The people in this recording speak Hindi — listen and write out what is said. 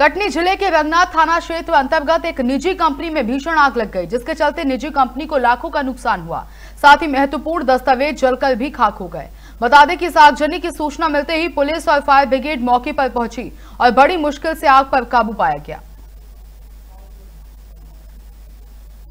कटनी जिले के रंगनाथ थाना क्षेत्र अंतर्गत एक निजी कंपनी में भीषण आग लग गई जिसके चलते निजी कंपनी को लाखों का नुकसान हुआ साथ ही महत्वपूर्ण दस्तावेज जलकर भी खाक हो गए बता दें कि इस आगजनी की सूचना मिलते ही पुलिस और फायर ब्रिगेड मौके पर पहुंची और बड़ी मुश्किल से आग पर काबू पाया गया